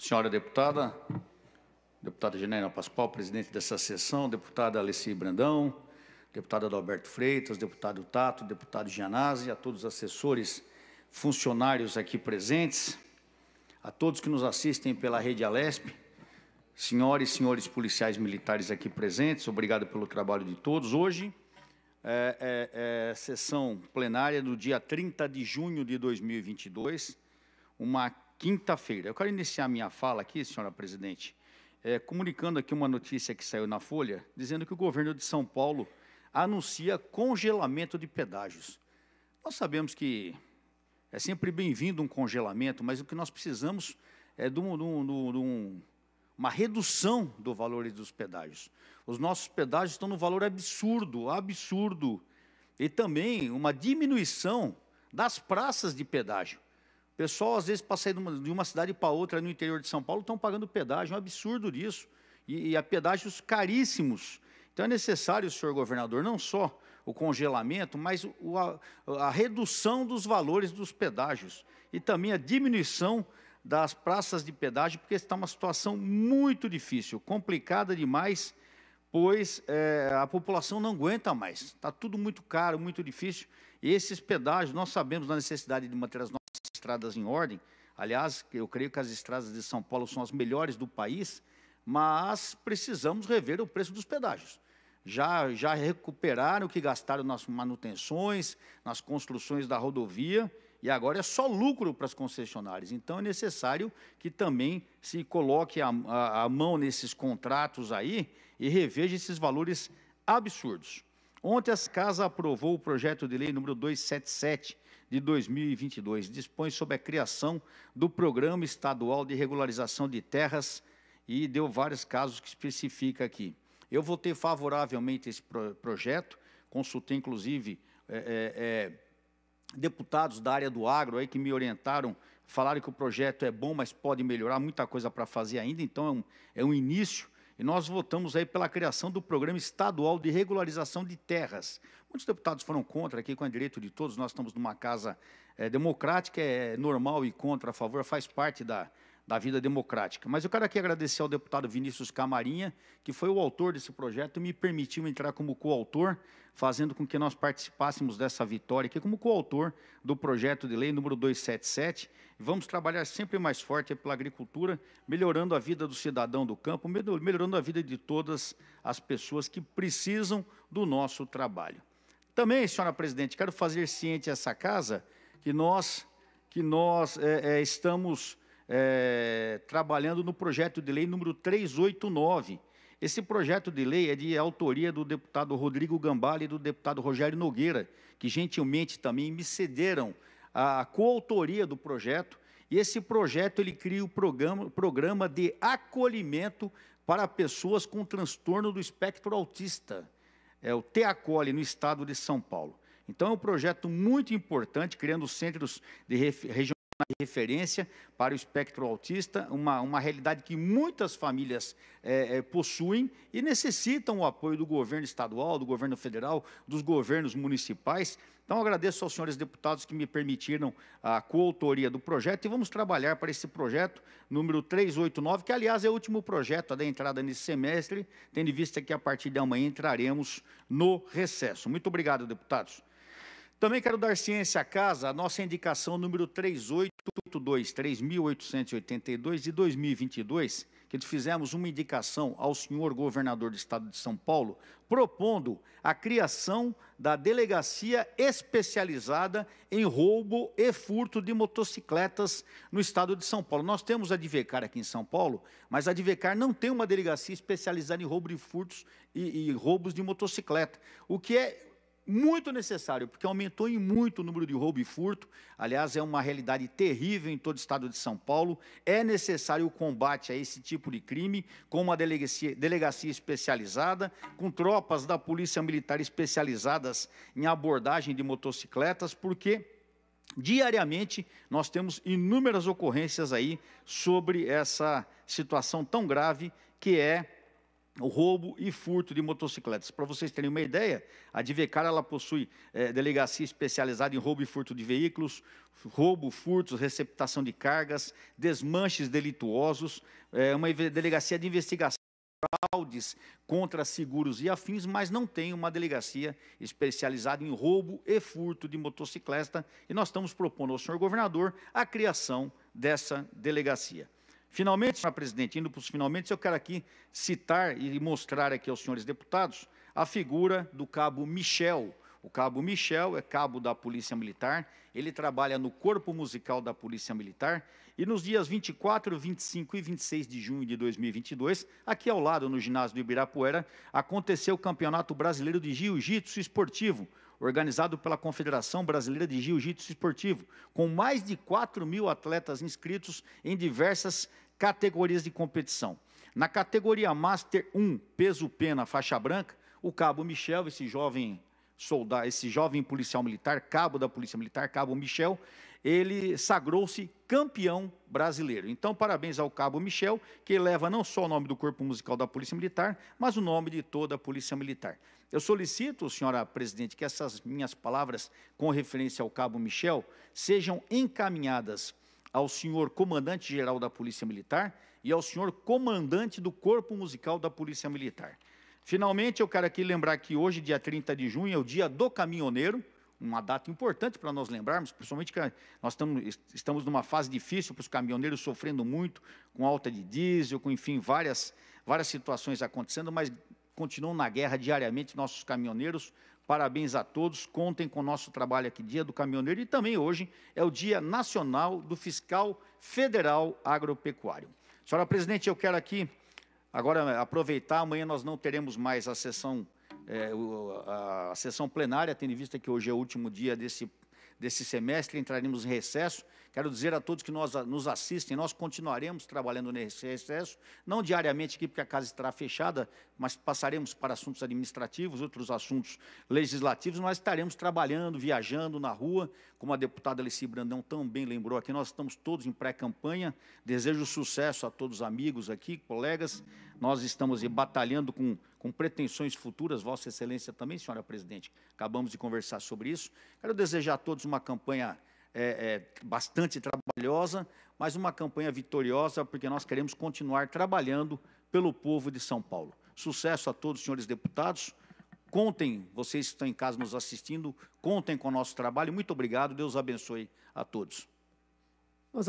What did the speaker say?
Senhora deputada, deputada Geneira Pascoal, presidente dessa sessão, deputada Alessi Brandão, deputada Adalberto Freitas, deputado Tato, deputado Gianazzi, a todos os assessores, funcionários aqui presentes, a todos que nos assistem pela Rede Alesp, senhores e senhores policiais militares aqui presentes, obrigado pelo trabalho de todos. Hoje é, é, é sessão plenária do dia 30 de junho de 2022, uma quinta-feira. Eu quero iniciar minha fala aqui, senhora presidente, é, comunicando aqui uma notícia que saiu na Folha, dizendo que o governo de São Paulo anuncia congelamento de pedágios. Nós sabemos que é sempre bem-vindo um congelamento, mas o que nós precisamos é de, um, de, um, de um, uma redução do valor dos pedágios. Os nossos pedágios estão no valor absurdo, absurdo. E também uma diminuição das praças de pedágio pessoal, às vezes, para sair de uma, de uma cidade para outra no interior de São Paulo, estão pagando pedágio, é um absurdo isso. E, e a pedágios caríssimos. Então é necessário, senhor governador, não só o congelamento, mas o, a, a, redução dos valores dos pedágios e também a diminuição das praças de pedágio, porque está uma situação muito difícil, complicada demais, pois é, a população não aguenta mais. Está tudo muito caro, muito difícil. E esses pedágios, nós sabemos da necessidade de manter as nossas estradas em ordem. Aliás, eu creio que as estradas de São Paulo são as melhores do país, mas precisamos rever o preço dos pedágios. Já, já recuperaram o que gastaram nas manutenções, nas construções da rodovia, e agora é só lucro para as concessionárias. Então é necessário que também se coloque a, a, a mão nesses contratos aí e reveja esses valores absurdos. Ontem a casa aprovou o projeto de lei número 277, de 2022, dispõe sobre a criação do Programa Estadual de Regularização de Terras e deu vários casos que especifica aqui. Eu votei favoravelmente esse pro projeto, consultei inclusive é, é, é deputados da área do agro aí que me orientaram, falaram que o projeto é bom, mas pode melhorar, muita coisa para fazer ainda, então é um, é um início e nós votamos aí pela criação do Programa Estadual de Regularização de Terras. Muitos deputados foram contra, aqui com o direito de todos, nós estamos numa casa é, democrática, é normal e contra, a favor, faz parte da, da vida democrática. Mas eu quero aqui agradecer ao deputado Vinícius Camarinha, que foi o autor desse projeto e me permitiu entrar como coautor, fazendo com que nós participássemos dessa vitória aqui como coautor do projeto de lei número 277. Vamos trabalhar sempre mais forte pela agricultura, melhorando a vida do cidadão do campo, melhorando a vida de todas as pessoas que precisam do nosso trabalho. Também, senhora presidente, quero fazer ciente essa casa que nós que nós é, é, estamos é, trabalhando no projeto de lei número 389. Esse projeto de lei é de autoria do deputado Rodrigo Gambale e do deputado Rogério Nogueira, que gentilmente também me cederam a coautoria do projeto. E esse projeto ele cria o programa, programa de acolhimento para pessoas com transtorno do espectro autista, é o TEACOLE, no estado de São Paulo. Então, é um projeto muito importante, criando centros de região referência para o espectro autista, uma, uma realidade que muitas famílias é, é, possuem e necessitam o apoio do governo estadual, do governo federal, dos governos municipais. Então, agradeço aos senhores deputados que me permitiram a coautoria do projeto e vamos trabalhar para esse projeto número 389, que, aliás, é o último projeto da entrada nesse semestre, tendo em vista que, a partir de amanhã, entraremos no recesso. Muito obrigado, deputados. Também quero dar ciência à casa, a nossa indicação número 3882, 3882 de 2022, que fizemos uma indicação ao senhor governador do estado de São Paulo, propondo a criação da delegacia especializada em roubo e furto de motocicletas no estado de São Paulo. Nós temos a Divecar aqui em São Paulo, mas a Divecar não tem uma delegacia especializada em roubo e furtos e, e roubos de motocicleta, o que é muito necessário, porque aumentou em muito o número de roubo e furto. Aliás, é uma realidade terrível em todo o estado de São Paulo. É necessário o combate a esse tipo de crime com uma delegacia, delegacia especializada, com tropas da Polícia Militar especializadas em abordagem de motocicletas, porque diariamente nós temos inúmeras ocorrências aí sobre essa situação tão grave que é o roubo e furto de motocicletas. Para vocês terem uma ideia, a Divecar ela possui é, delegacia especializada em roubo e furto de veículos, roubo, furtos, receptação de cargas, desmanches delituosos, é, uma delegacia de investigação fraudes contra seguros e afins, mas não tem uma delegacia especializada em roubo e furto de motocicleta, e nós estamos propondo ao senhor governador a criação dessa delegacia. Finalmente, Sr. presidente, indo para os finalmente, eu quero aqui citar e mostrar aqui aos senhores deputados a figura do cabo Michel, o cabo Michel é cabo da Polícia Militar, ele trabalha no Corpo Musical da Polícia Militar e nos dias 24, 25 e 26 de junho de 2022, aqui ao lado no ginásio do Ibirapuera, aconteceu o Campeonato Brasileiro de Jiu-Jitsu Esportivo, organizado pela Confederação Brasileira de Jiu-Jitsu Esportivo, com mais de 4 mil atletas inscritos em diversas categorias de competição. Na categoria Master 1, peso pena, faixa branca, o Cabo Michel, esse jovem soldado, esse jovem policial militar, cabo da Polícia Militar, cabo Michel, ele sagrou-se campeão brasileiro. Então, parabéns ao cabo Michel, que leva não só o nome do Corpo Musical da Polícia Militar, mas o nome de toda a Polícia Militar. Eu solicito, senhora presidente, que essas minhas palavras com referência ao cabo Michel sejam encaminhadas ao senhor comandante-geral da Polícia Militar e ao senhor comandante do Corpo Musical da Polícia Militar. Finalmente, eu quero aqui lembrar que hoje, dia 30 de junho, é o dia do caminhoneiro, uma data importante para nós lembrarmos, principalmente que nós estamos, estamos numa fase difícil para os caminhoneiros sofrendo muito com alta de diesel, com, enfim, várias, várias situações acontecendo, mas continuam na guerra diariamente nossos caminhoneiros. Parabéns a todos, contem com o nosso trabalho aqui, Dia do Caminhoneiro, e também hoje é o Dia Nacional do Fiscal Federal Agropecuário. Senhora Presidente, eu quero aqui Agora, aproveitar, amanhã nós não teremos mais a sessão, é, a, a sessão plenária, tendo em vista que hoje é o último dia desse desse semestre, entraremos em recesso. Quero dizer a todos que nós, nos assistem, nós continuaremos trabalhando nesse recesso, não diariamente aqui, porque a casa estará fechada, mas passaremos para assuntos administrativos, outros assuntos legislativos, Nós estaremos trabalhando, viajando na rua, como a deputada Alice Brandão também lembrou aqui, nós estamos todos em pré-campanha. Desejo sucesso a todos os amigos aqui, colegas nós estamos batalhando com, com pretensões futuras, Vossa Excelência também, senhora presidente, acabamos de conversar sobre isso. Quero desejar a todos uma campanha é, é, bastante trabalhosa, mas uma campanha vitoriosa, porque nós queremos continuar trabalhando pelo povo de São Paulo. Sucesso a todos, senhores deputados. Contem, vocês que estão em casa nos assistindo, contem com o nosso trabalho. Muito obrigado, Deus abençoe a todos. Nós